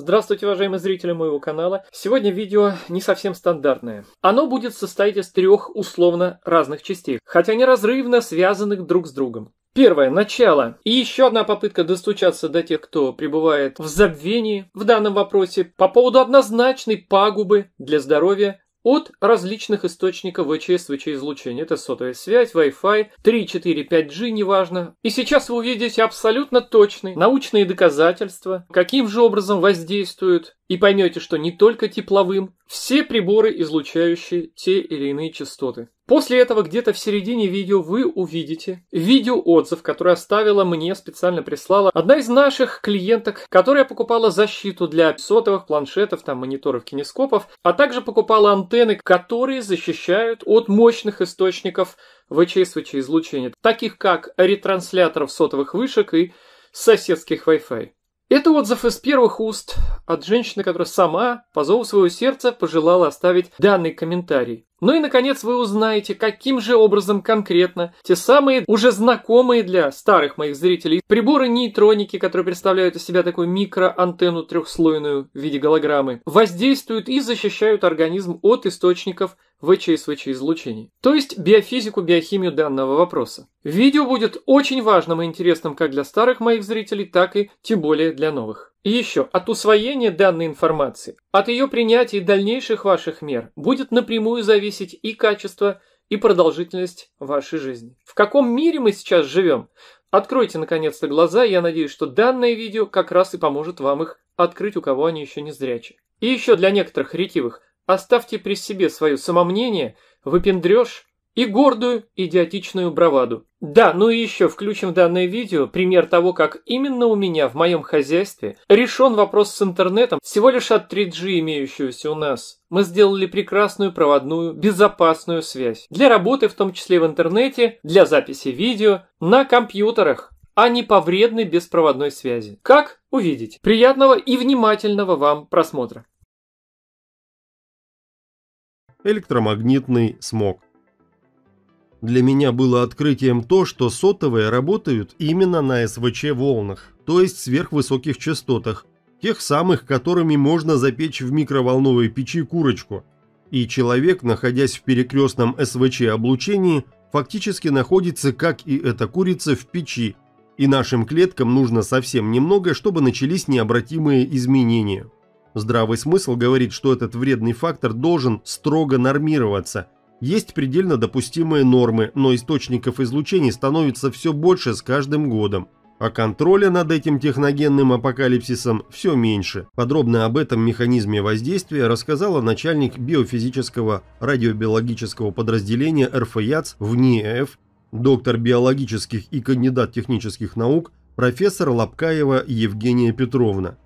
Здравствуйте, уважаемые зрители моего канала. Сегодня видео не совсем стандартное. Оно будет состоять из трех условно разных частей, хотя неразрывно связанных друг с другом. Первое. Начало. И еще одна попытка достучаться до тех, кто пребывает в забвении в данном вопросе по поводу однозначной пагубы для здоровья от различных источников ВЧС, ВЧ-излучения. Это сотовая связь, Wi-Fi, 3, 4, 5G, неважно. И сейчас вы увидите абсолютно точные научные доказательства, каким же образом воздействуют, и поймете, что не только тепловым, все приборы, излучающие те или иные частоты. После этого где-то в середине видео вы увидите видео-отзыв, который оставила мне, специально прислала одна из наших клиенток, которая покупала защиту для сотовых планшетов, там, мониторов, кинескопов, а также покупала антенны, которые защищают от мощных источников ВЧС-ВЧ излучения, таких как ретрансляторов сотовых вышек и соседских Wi-Fi. Это отзыв из первых уст от женщины, которая сама по зову своего сердца пожелала оставить данный комментарий. Ну и, наконец, вы узнаете, каким же образом конкретно те самые уже знакомые для старых моих зрителей приборы нейтроники, которые представляют из себя такую микроантенну трехслойную в виде голограммы, воздействуют и защищают организм от источников ВЧСВЧ излучений, то есть биофизику-биохимию данного вопроса. Видео будет очень важным и интересным как для старых моих зрителей, так и тем более для новых. И еще, от усвоения данной информации, от ее принятия и дальнейших ваших мер будет напрямую зависеть и качество, и продолжительность вашей жизни. В каком мире мы сейчас живем? Откройте наконец-то глаза, я надеюсь, что данное видео как раз и поможет вам их открыть, у кого они еще не зрячи. И еще для некоторых ретивых, Оставьте при себе свое самомнение, выпендреж и гордую идиотичную браваду. Да, ну и еще включим в данное видео пример того, как именно у меня в моем хозяйстве решен вопрос с интернетом всего лишь от 3G, имеющегося у нас. Мы сделали прекрасную проводную, безопасную связь. Для работы, в том числе в интернете, для записи видео, на компьютерах а не по вредной беспроводной связи. Как? увидеть. Приятного и внимательного вам просмотра электромагнитный смог. Для меня было открытием то, что сотовые работают именно на СВЧ волнах, то есть сверхвысоких частотах, тех самых, которыми можно запечь в микроволновой печи курочку. И человек, находясь в перекрестном СВЧ облучении, фактически находится, как и эта курица, в печи, и нашим клеткам нужно совсем немного, чтобы начались необратимые изменения. Здравый смысл говорит, что этот вредный фактор должен строго нормироваться. Есть предельно допустимые нормы, но источников излучений становится все больше с каждым годом. А контроля над этим техногенным апокалипсисом все меньше. Подробно об этом механизме воздействия рассказала начальник биофизического радиобиологического подразделения РФЯЦ в НИЭФ, доктор биологических и кандидат технических наук, профессор Лапкаева Евгения Петровна.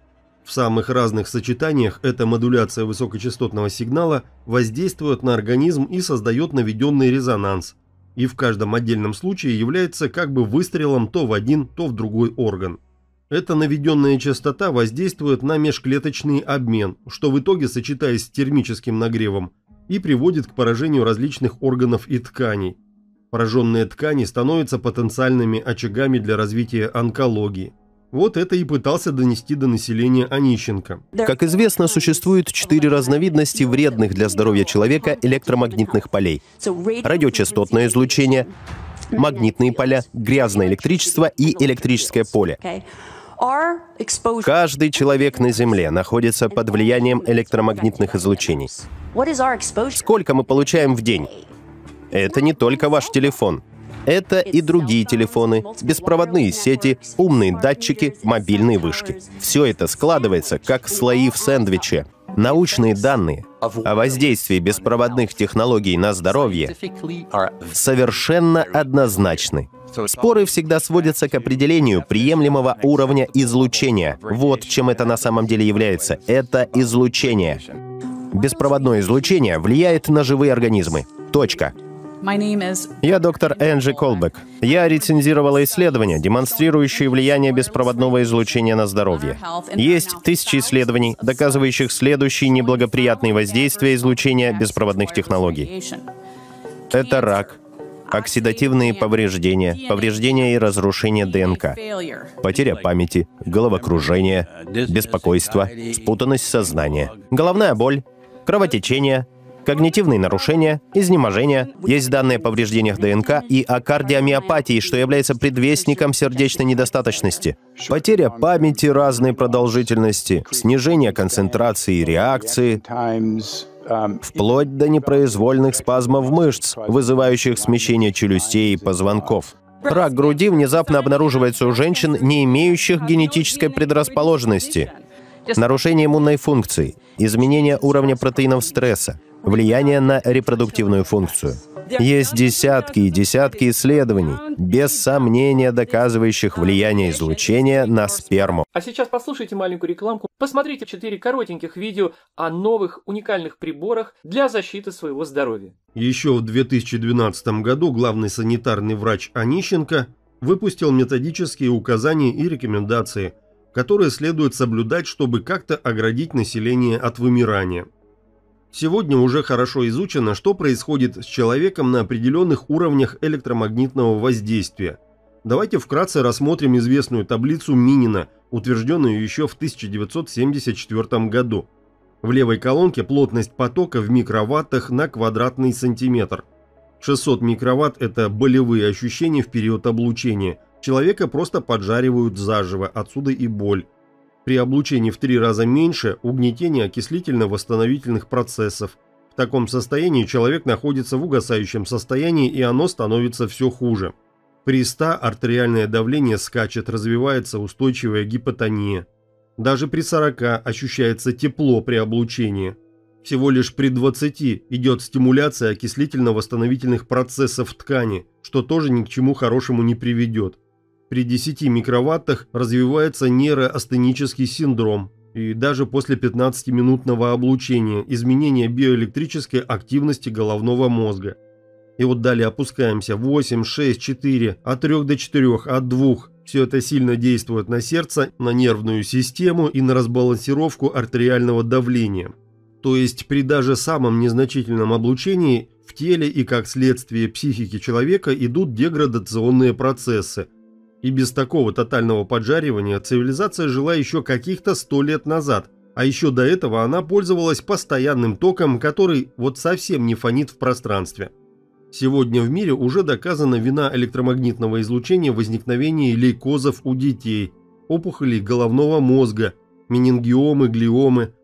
В самых разных сочетаниях эта модуляция высокочастотного сигнала воздействует на организм и создает наведенный резонанс, и в каждом отдельном случае является как бы выстрелом то в один, то в другой орган. Эта наведенная частота воздействует на межклеточный обмен, что в итоге, сочетаясь с термическим нагревом, и приводит к поражению различных органов и тканей. Пораженные ткани становятся потенциальными очагами для развития онкологии – вот это и пытался донести до населения Онищенко. Как известно, существует четыре разновидности вредных для здоровья человека электромагнитных полей. Радиочастотное излучение, магнитные поля, грязное электричество и электрическое поле. Каждый человек на Земле находится под влиянием электромагнитных излучений. Сколько мы получаем в день? Это не только ваш телефон. Это и другие телефоны, беспроводные сети, умные датчики, мобильные вышки. Все это складывается как слои в сэндвиче. Научные данные о воздействии беспроводных технологий на здоровье совершенно однозначны. Споры всегда сводятся к определению приемлемого уровня излучения. Вот чем это на самом деле является. Это излучение. Беспроводное излучение влияет на живые организмы. Точка. Я доктор Энджи Колбек. Я рецензировала исследования, демонстрирующие влияние беспроводного излучения на здоровье. Есть тысячи исследований, доказывающих следующие неблагоприятные воздействия излучения беспроводных технологий. Это рак, оксидативные повреждения, повреждения и разрушение ДНК, потеря памяти, головокружение, беспокойство, спутанность сознания, головная боль, кровотечение, когнитивные нарушения, изнеможение, есть данные о повреждениях ДНК и о кардиомиопатии, что является предвестником сердечной недостаточности. Потеря памяти разной продолжительности, снижение концентрации и реакции, вплоть до непроизвольных спазмов мышц, вызывающих смещение челюстей и позвонков. Рак груди внезапно обнаруживается у женщин, не имеющих генетической предрасположенности. Нарушение иммунной функции, изменение уровня протеинов стресса, влияние на репродуктивную функцию. Есть десятки и десятки исследований, без сомнения доказывающих влияние излучения на сперму. А сейчас послушайте маленькую рекламку, посмотрите 4 коротеньких видео о новых уникальных приборах для защиты своего здоровья. Еще в 2012 году главный санитарный врач Онищенко выпустил методические указания и рекомендации которые следует соблюдать, чтобы как-то оградить население от вымирания. Сегодня уже хорошо изучено, что происходит с человеком на определенных уровнях электромагнитного воздействия. Давайте вкратце рассмотрим известную таблицу Минина, утвержденную еще в 1974 году. В левой колонке плотность потока в микроваттах на квадратный сантиметр. 600 микроватт – это болевые ощущения в период облучения – Человека просто поджаривают заживо, отсюда и боль. При облучении в три раза меньше угнетение окислительно-восстановительных процессов. В таком состоянии человек находится в угасающем состоянии и оно становится все хуже. При 100 артериальное давление скачет, развивается устойчивая гипотония. Даже при 40 ощущается тепло при облучении. Всего лишь при 20 идет стимуляция окислительно-восстановительных процессов в ткани, что тоже ни к чему хорошему не приведет. При 10 микроваттах развивается нейроастенический синдром, и даже после 15-минутного облучения изменение биоэлектрической активности головного мозга. И вот далее опускаемся 8, 6, 4, от 3 до 4, от 2. Все это сильно действует на сердце, на нервную систему и на разбалансировку артериального давления. То есть при даже самом незначительном облучении в теле и как следствие психики человека идут деградационные процессы – и без такого тотального поджаривания цивилизация жила еще каких-то сто лет назад, а еще до этого она пользовалась постоянным током, который вот совсем не фонит в пространстве. Сегодня в мире уже доказана вина электромагнитного излучения возникновения лейкозов у детей, опухолей головного мозга, менингиомы, глиомы.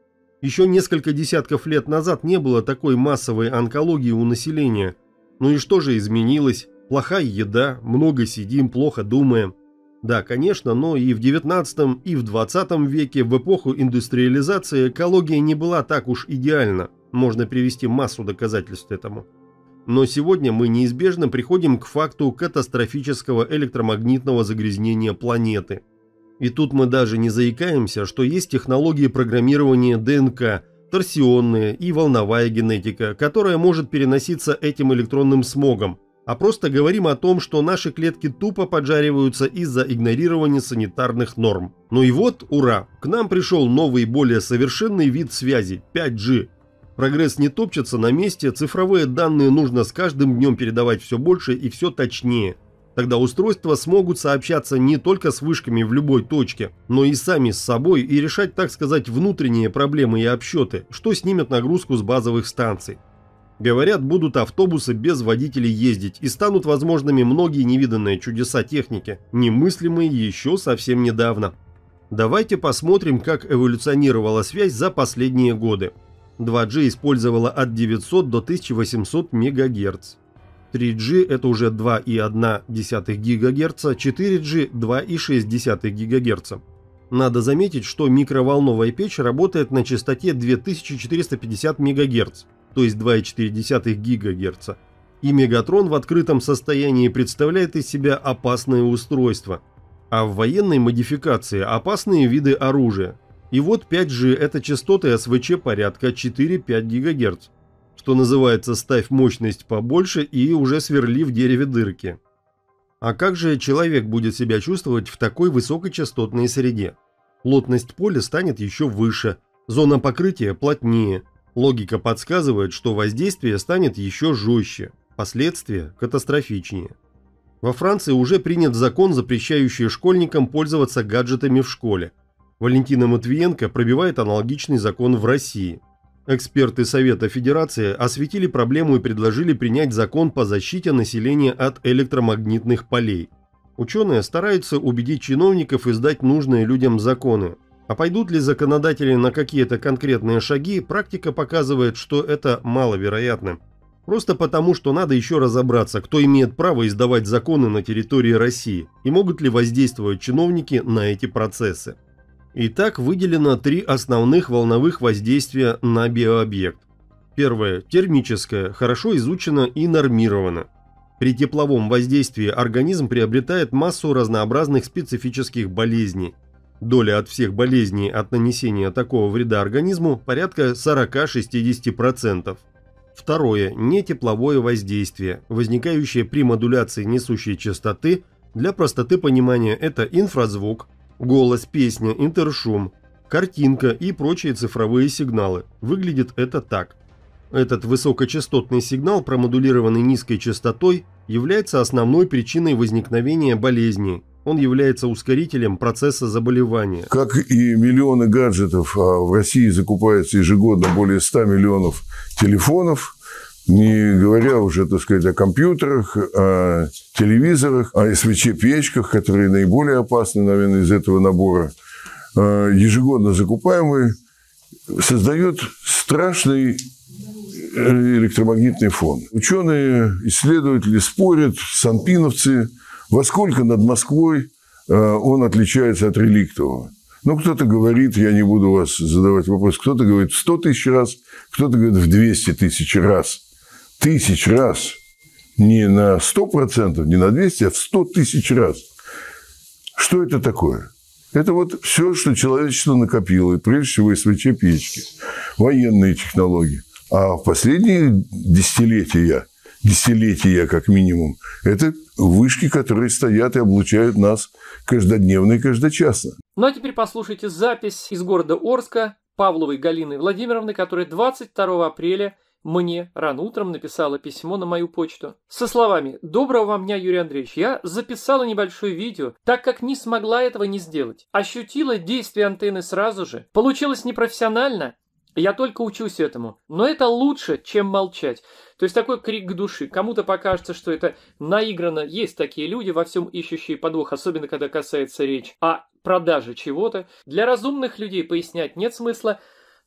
Еще несколько десятков лет назад не было такой массовой онкологии у населения. Ну и что же изменилось? Плохая еда, много сидим, плохо думаем. Да, конечно, но и в 19 и в 20 веке, в эпоху индустриализации, экология не была так уж идеальна. Можно привести массу доказательств этому. Но сегодня мы неизбежно приходим к факту катастрофического электромагнитного загрязнения планеты. И тут мы даже не заикаемся, что есть технологии программирования ДНК, торсионная и волновая генетика, которая может переноситься этим электронным смогом – а просто говорим о том, что наши клетки тупо поджариваются из-за игнорирования санитарных норм. Ну и вот, ура, к нам пришел новый более совершенный вид связи – 5G. Прогресс не топчется на месте, цифровые данные нужно с каждым днем передавать все больше и все точнее. Тогда устройства смогут сообщаться не только с вышками в любой точке, но и сами с собой и решать, так сказать, внутренние проблемы и обсчеты, что снимет нагрузку с базовых станций. Говорят, будут автобусы без водителей ездить и станут возможными многие невиданные чудеса техники, немыслимые еще совсем недавно. Давайте посмотрим, как эволюционировала связь за последние годы. 2G использовала от 900 до 1800 МГц. 3G – это уже 2,1 ГГц, 4G – 2,6 ГГц. Надо заметить, что микроволновая печь работает на частоте 2450 МГц, то есть 2,4 ГГц, и Мегатрон в открытом состоянии представляет из себя опасное устройство, а в военной модификации опасные виды оружия. И вот 5G – это частоты СВЧ порядка 4-5 ГГц, что называется «ставь мощность побольше и уже сверли в дереве дырки». А как же человек будет себя чувствовать в такой высокочастотной среде? Плотность поля станет еще выше, зона покрытия плотнее – Логика подсказывает, что воздействие станет еще жестче, последствия катастрофичнее. Во Франции уже принят закон, запрещающий школьникам пользоваться гаджетами в школе. Валентина Матвиенко пробивает аналогичный закон в России. Эксперты Совета Федерации осветили проблему и предложили принять закон по защите населения от электромагнитных полей. Ученые стараются убедить чиновников издать нужные людям законы, а пойдут ли законодатели на какие-то конкретные шаги, практика показывает, что это маловероятно. Просто потому, что надо еще разобраться, кто имеет право издавать законы на территории России и могут ли воздействовать чиновники на эти процессы. Итак, выделено три основных волновых воздействия на биообъект. Первое – термическое, хорошо изучено и нормировано. При тепловом воздействии организм приобретает массу разнообразных специфических болезней – Доля от всех болезней от нанесения такого вреда организму порядка 40-60%. Второе – нетепловое воздействие, возникающее при модуляции несущей частоты. Для простоты понимания это инфразвук, голос, песня, интершум, картинка и прочие цифровые сигналы. Выглядит это так. Этот высокочастотный сигнал, промодулированный низкой частотой, является основной причиной возникновения болезни он является ускорителем процесса заболевания. Как и миллионы гаджетов, а в России закупается ежегодно более 100 миллионов телефонов, не говоря уже, так сказать, о компьютерах, о телевизорах, о свече печках которые наиболее опасны, наверное, из этого набора, а, ежегодно закупаемые, создает страшный э, электромагнитный фон. Ученые, исследователи спорят, санпиновцы – во сколько над Москвой э, он отличается от реликтового? Ну, кто-то говорит, я не буду вас задавать вопрос, кто-то говорит в 100 тысяч раз, кто-то говорит в 200 тысяч раз. Тысяч раз. Не на 100%, не на 200, а в 100 тысяч раз. Что это такое? Это вот все, что человечество накопило, и прежде всего СВЧ-печки, военные технологии. А в последние десятилетия десятилетия, как минимум. Это вышки, которые стоят и облучают нас каждодневно и каждочасно. Ну а теперь послушайте запись из города Орска Павловой Галины Владимировны, которая 22 апреля мне рано утром написала письмо на мою почту. Со словами «Доброго вам дня, Юрий Андреевич, я записала небольшое видео, так как не смогла этого не сделать. Ощутила действие антенны сразу же. Получилось непрофессионально, я только учусь этому. Но это лучше, чем молчать. То есть такой крик души. Кому-то покажется, что это наиграно. Есть такие люди, во всем ищущие подвох, особенно когда касается речь о а продаже чего-то. Для разумных людей пояснять нет смысла.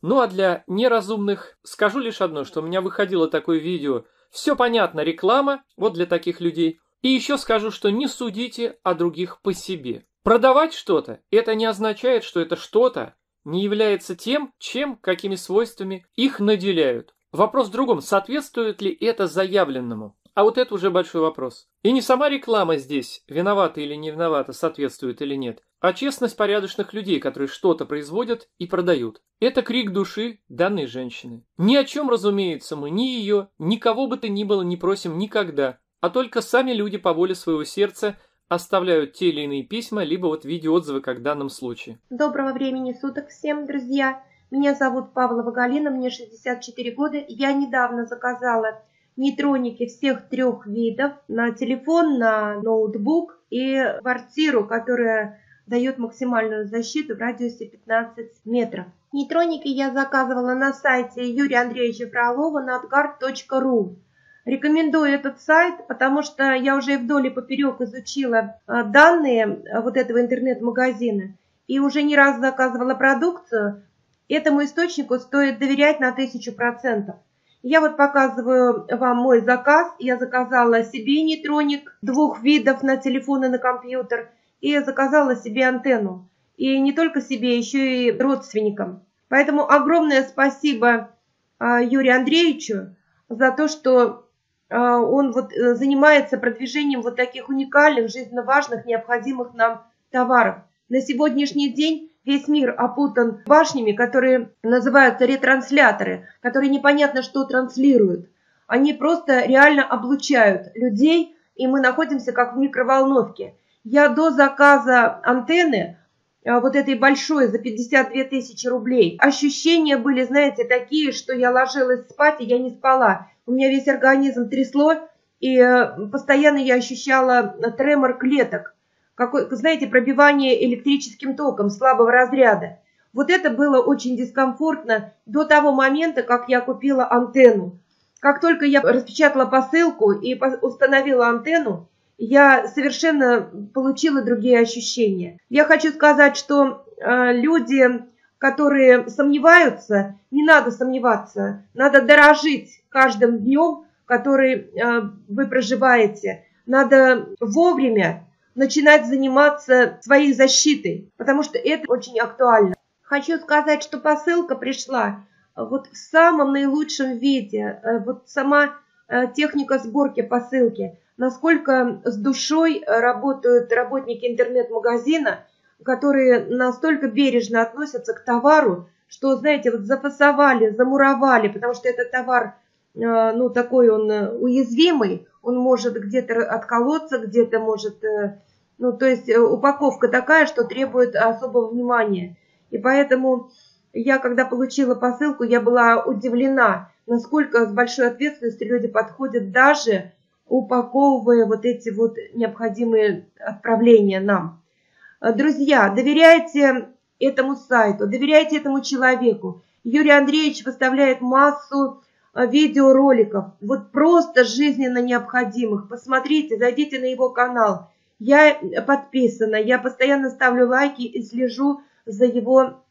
Ну а для неразумных скажу лишь одно, что у меня выходило такое видео. Все понятно, реклама, вот для таких людей. И еще скажу, что не судите о других по себе. Продавать что-то – это не означает, что это что-то не является тем, чем, какими свойствами их наделяют. Вопрос в другом, соответствует ли это заявленному. А вот это уже большой вопрос. И не сама реклама здесь, виновата или не виновата, соответствует или нет, а честность порядочных людей, которые что-то производят и продают. Это крик души данной женщины. Ни о чем, разумеется, мы ни ее, никого бы то ни было не просим никогда, а только сами люди по воле своего сердца – оставляют те или иные письма, либо вот видеоотзывы, как в данном случае. Доброго времени суток всем, друзья! Меня зовут Павлова Галина, мне 64 года. Я недавно заказала нейтроники всех трех видов на телефон, на ноутбук и квартиру, которая дает максимальную защиту в радиусе 15 метров. Нейтроники я заказывала на сайте Юрия Андреевича Фролова на adgard.ru. Рекомендую этот сайт, потому что я уже и вдоль и поперек изучила а, данные а, вот этого интернет-магазина и уже не раз заказывала продукцию. Этому источнику стоит доверять на тысячу процентов. Я вот показываю вам мой заказ. Я заказала себе нейтроник двух видов на телефон и на компьютер. И я заказала себе антенну. И не только себе, еще и родственникам. Поэтому огромное спасибо а, Юрию Андреевичу за то, что а, он вот э, занимается продвижением вот таких уникальных, жизненно важных, необходимых нам товаров. На сегодняшний день весь мир опутан башнями, которые называются ретрансляторы, которые непонятно что транслируют. Они просто реально облучают людей, и мы находимся как в микроволновке. Я до заказа антенны а вот этой большой за 52 тысячи рублей. Ощущения были, знаете, такие, что я ложилась спать, и я не спала. У меня весь организм трясло, и э, постоянно я ощущала э, тремор клеток. Какой, знаете, пробивание электрическим током слабого разряда. Вот это было очень дискомфортно до того момента, как я купила антенну. Как только я распечатала посылку и установила антенну, я совершенно получила другие ощущения. Я хочу сказать, что э, люди, которые сомневаются, не надо сомневаться, надо дорожить каждым днем, который э, вы проживаете. Надо вовремя начинать заниматься своей защитой, потому что это очень актуально. Хочу сказать, что посылка пришла э, вот в самом наилучшем виде, вот сама техника сборки посылки насколько с душой работают работники интернет-магазина, которые настолько бережно относятся к товару, что, знаете, вот зафасовали, замуровали, потому что этот товар, э, ну, такой он э, уязвимый, он может где-то отколоться, где-то может, э, ну, то есть упаковка такая, что требует особого внимания. И поэтому я, когда получила посылку, я была удивлена, насколько с большой ответственностью люди подходят даже упаковывая вот эти вот необходимые отправления нам. Друзья, доверяйте этому сайту, доверяйте этому человеку. Юрий Андреевич выставляет массу э, видеороликов, вот просто жизненно необходимых. Посмотрите, зайдите на его канал. Я э, подписана, я постоянно ставлю лайки и слежу за его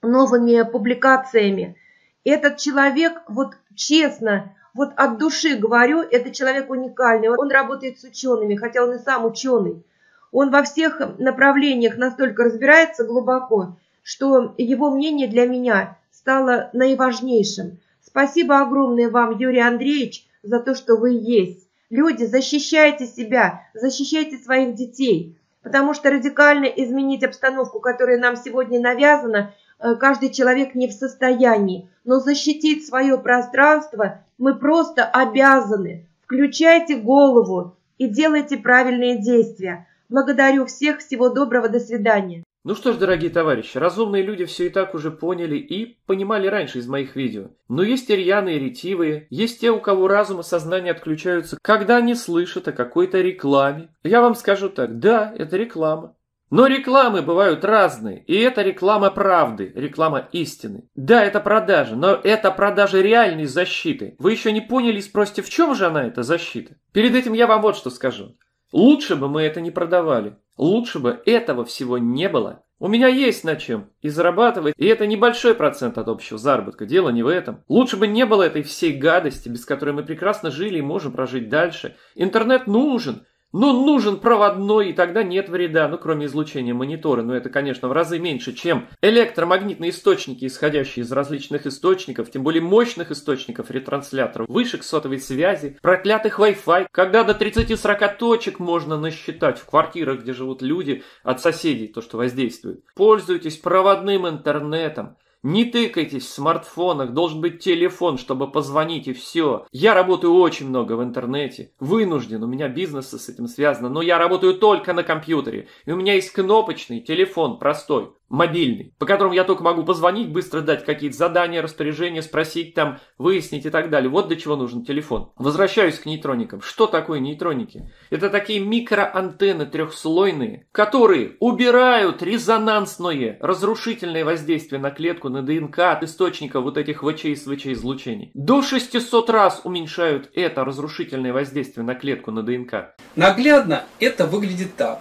новыми публикациями. Этот человек, вот честно, вот от души говорю, это человек уникальный. Он работает с учеными, хотя он и сам ученый. Он во всех направлениях настолько разбирается глубоко, что его мнение для меня стало наиважнейшим. Спасибо огромное вам, Юрий Андреевич, за то, что вы есть. Люди, защищайте себя, защищайте своих детей, потому что радикально изменить обстановку, которая нам сегодня навязана, э, каждый человек не в состоянии. Но защитить свое пространство мы просто обязаны. Включайте голову и делайте правильные действия. Благодарю всех, всего доброго, до свидания. Ну что ж, дорогие товарищи, разумные люди все и так уже поняли и понимали раньше из моих видео. Но есть и рьяные, и ретивые, есть те, у кого разум и сознание отключаются, когда они слышат о какой-то рекламе. Я вам скажу так, да, это реклама. Но рекламы бывают разные, и это реклама правды, реклама истины. Да, это продажа, но это продажа реальной защиты. Вы еще не поняли и спросите, в чем же она эта защита? Перед этим я вам вот что скажу. Лучше бы мы это не продавали. Лучше бы этого всего не было. У меня есть на чем и зарабатывать, и это небольшой процент от общего заработка, дело не в этом. Лучше бы не было этой всей гадости, без которой мы прекрасно жили и можем прожить дальше. Интернет нужен, ну нужен проводной, и тогда нет вреда, ну кроме излучения монитора, но это, конечно, в разы меньше, чем электромагнитные источники, исходящие из различных источников, тем более мощных источников ретрансляторов, вышек сотовой связи, проклятых Wi-Fi, когда до 30-40 точек можно насчитать в квартирах, где живут люди, от соседей, то, что воздействует. Пользуйтесь проводным интернетом. Не тыкайтесь в смартфонах, должен быть телефон, чтобы позвонить и все. Я работаю очень много в интернете, вынужден, у меня бизнес с этим связано, но я работаю только на компьютере. И у меня есть кнопочный телефон, простой мобильный, по которому я только могу позвонить, быстро дать какие-то задания, распоряжения, спросить там, выяснить и так далее. Вот для чего нужен телефон. Возвращаюсь к нейтроникам. Что такое нейтроники? Это такие микроантенны трехслойные, которые убирают резонансное, разрушительное воздействие на клетку, на ДНК от источника вот этих ВЧ и излучений. До 600 раз уменьшают это разрушительное воздействие на клетку, на ДНК. Наглядно это выглядит так.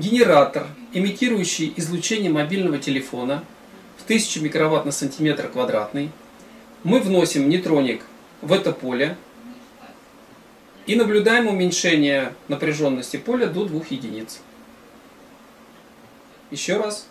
Генератор, имитирующий излучение мобильного телефона в 1000 микроватт на сантиметр квадратный. Мы вносим нейтроник в это поле и наблюдаем уменьшение напряженности поля до 2 единиц. Еще раз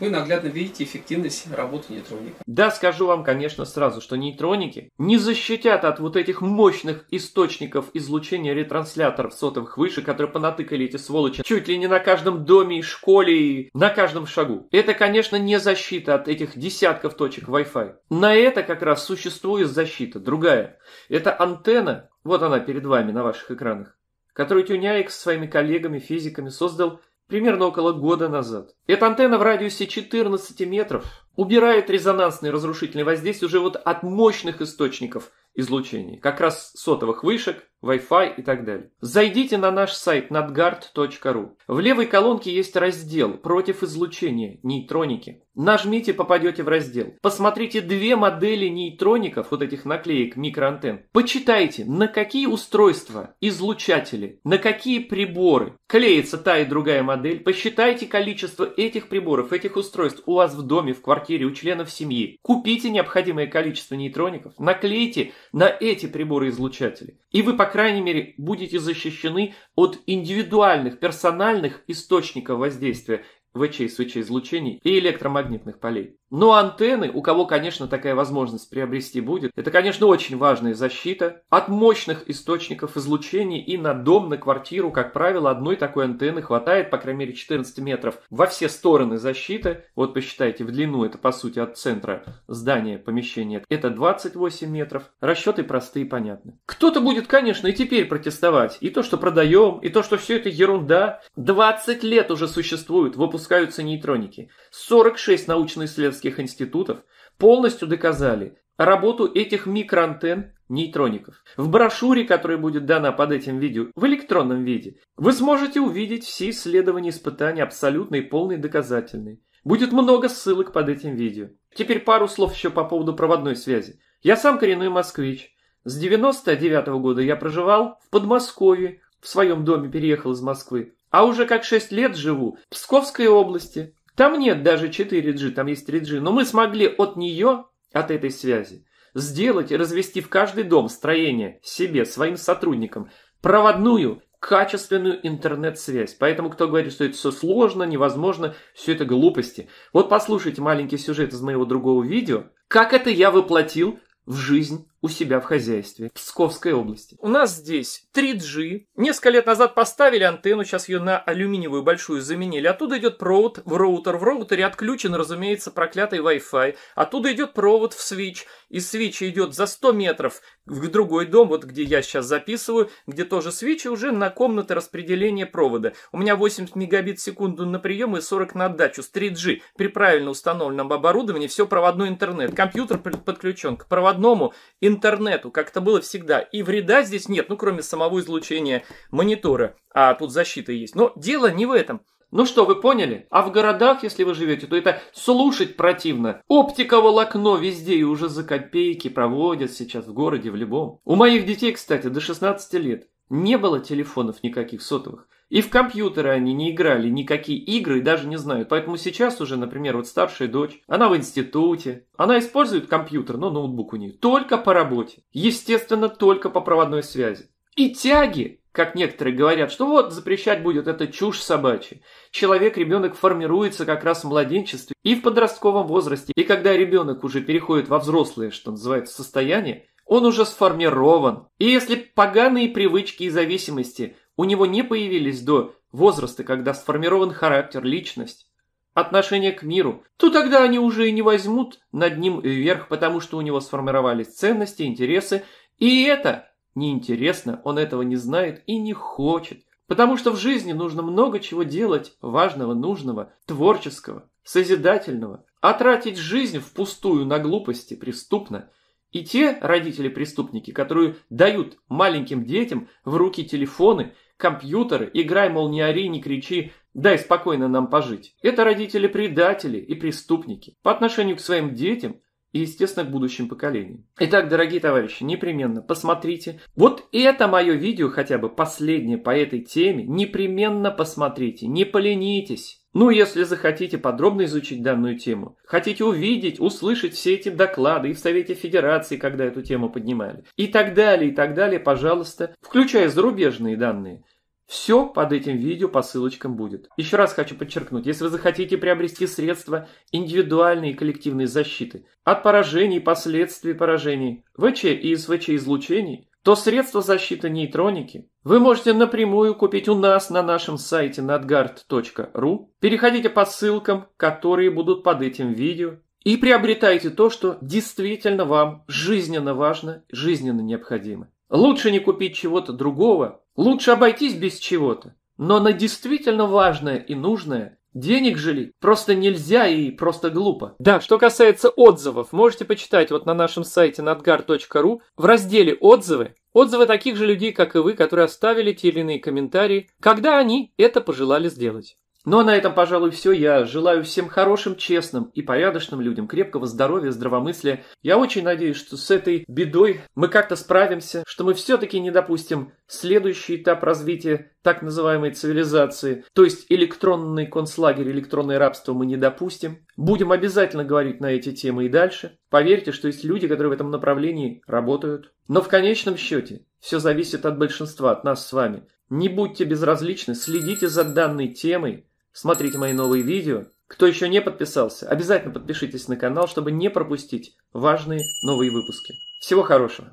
вы наглядно видите эффективность работы нейтроника. Да, скажу вам, конечно, сразу, что нейтроники не защитят от вот этих мощных источников излучения ретрансляторов сотовых выше, которые понатыкали эти сволочи чуть ли не на каждом доме и школе и на каждом шагу. Это, конечно, не защита от этих десятков точек Wi-Fi. На это как раз существует защита, другая. Это антенна, вот она перед вами на ваших экранах, которую Тюняик со своими коллегами-физиками создал – примерно около года назад. Эта антенна в радиусе 14 метров убирает резонансные разрушительные воздействия уже вот от мощных источников – излучений, как раз сотовых вышек, Wi-Fi и так далее. Зайдите на наш сайт nadguard.ru. В левой колонке есть раздел «Против излучения. Нейтроники». Нажмите, попадете в раздел. Посмотрите две модели нейтроников, вот этих наклеек микроантенн. Почитайте, на какие устройства, излучатели, на какие приборы клеится та и другая модель. Посчитайте количество этих приборов, этих устройств у вас в доме, в квартире, у членов семьи. Купите необходимое количество нейтроников, наклейте на эти приборы-излучатели. И вы, по крайней мере, будете защищены от индивидуальных, персональных источников воздействия ВЧ и СВЧ излучений и электромагнитных полей. Но антенны, у кого, конечно, такая возможность приобрести будет, это, конечно, очень важная защита от мощных источников излучения и на дом, на квартиру, как правило, одной такой антенны хватает, по крайней мере, 14 метров во все стороны защиты. Вот посчитайте, в длину это, по сути, от центра здания, помещения, это 28 метров. Расчеты простые и понятны. Кто-то будет, конечно, и теперь протестовать. И то, что продаем, и то, что все это ерунда. 20 лет уже существуют, выпускаются нейтроники. 46 научно-исследовательских исследовательских институтов полностью доказали работу этих микроантенн нейтроников. В брошюре, которая будет дана под этим видео в электронном виде, вы сможете увидеть все исследования и испытания абсолютно и полной доказательной. Будет много ссылок под этим видео. Теперь пару слов еще по поводу проводной связи. Я сам коренной москвич. С 99 года я проживал в Подмосковье, в своем доме переехал из Москвы. А уже как 6 лет живу в Псковской области, там нет даже 4G, там есть 3G, но мы смогли от нее, от этой связи, сделать и развести в каждый дом строение себе, своим сотрудникам, проводную, качественную интернет-связь. Поэтому кто говорит, что это все сложно, невозможно, все это глупости. Вот послушайте маленький сюжет из моего другого видео, как это я воплотил в жизнь у себя в хозяйстве в Псковской области. У нас здесь 3G. Несколько лет назад поставили антенну, сейчас ее на алюминиевую большую заменили. Оттуда идет провод в роутер. В роутере отключен, разумеется, проклятый Wi-Fi. Оттуда идет провод в свич. и свича идет за 100 метров в другой дом, вот где я сейчас записываю, где тоже и уже на комнаты распределения провода. У меня 80 мегабит в секунду на прием и 40 на отдачу с 3G. При правильно установленном оборудовании все проводной интернет. Компьютер подключен к проводному интернету интернету, как это было всегда. И вреда здесь нет, ну кроме самого излучения монитора, а тут защита есть. Но дело не в этом. Ну что, вы поняли? А в городах, если вы живете, то это слушать противно. Оптика волокно везде и уже за копейки проводят сейчас в городе в любом. У моих детей, кстати, до 16 лет не было телефонов никаких сотовых. И в компьютеры они не играли, никакие игры и даже не знают. Поэтому сейчас уже, например, вот старшая дочь, она в институте, она использует компьютер, но ноутбук у нее только по работе. Естественно, только по проводной связи. И тяги, как некоторые говорят, что вот запрещать будет, это чушь собачья. Человек, ребенок формируется как раз в младенчестве и в подростковом возрасте. И когда ребенок уже переходит во взрослое, что называется, состояние, он уже сформирован. И если поганые привычки и зависимости – у него не появились до возраста, когда сформирован характер, личность, отношение к миру, то тогда они уже и не возьмут над ним вверх, потому что у него сформировались ценности, интересы, и это неинтересно, он этого не знает и не хочет, потому что в жизни нужно много чего делать важного, нужного, творческого, созидательного, а тратить жизнь впустую на глупости преступно. И те родители-преступники, которые дают маленьким детям в руки телефоны Компьютеры, играй, мол, не ори, не кричи, дай спокойно нам пожить. Это родители предатели и преступники по отношению к своим детям и, естественно, к будущим поколениям. Итак, дорогие товарищи, непременно посмотрите. Вот это мое видео, хотя бы последнее по этой теме, непременно посмотрите, не поленитесь. Ну, если захотите подробно изучить данную тему, хотите увидеть, услышать все эти доклады и в Совете Федерации, когда эту тему поднимали, и так далее, и так далее, пожалуйста, включая зарубежные данные. Все под этим видео по ссылочкам будет. Еще раз хочу подчеркнуть, если вы захотите приобрести средства индивидуальной и коллективной защиты от поражений, и последствий поражений, ВЧ и СВЧ излучений, то средства защиты нейтроники вы можете напрямую купить у нас на нашем сайте надгард.ру Переходите по ссылкам, которые будут под этим видео, и приобретайте то, что действительно вам жизненно важно, жизненно необходимо. Лучше не купить чего-то другого, лучше обойтись без чего-то, но на действительно важное и нужное Денег жили просто нельзя и просто глупо. Да, что касается отзывов, можете почитать вот на нашем сайте nadgar.ru в разделе «Отзывы» отзывы таких же людей, как и вы, которые оставили те или иные комментарии, когда они это пожелали сделать. Ну а на этом, пожалуй, все. Я желаю всем хорошим, честным и порядочным людям крепкого здоровья, здравомыслия. Я очень надеюсь, что с этой бедой мы как-то справимся, что мы все-таки не допустим следующий этап развития так называемой цивилизации, то есть электронный концлагерь, электронное рабство мы не допустим. Будем обязательно говорить на эти темы и дальше. Поверьте, что есть люди, которые в этом направлении работают. Но в конечном счете все зависит от большинства, от нас с вами. Не будьте безразличны, следите за данной темой, Смотрите мои новые видео. Кто еще не подписался, обязательно подпишитесь на канал, чтобы не пропустить важные новые выпуски. Всего хорошего!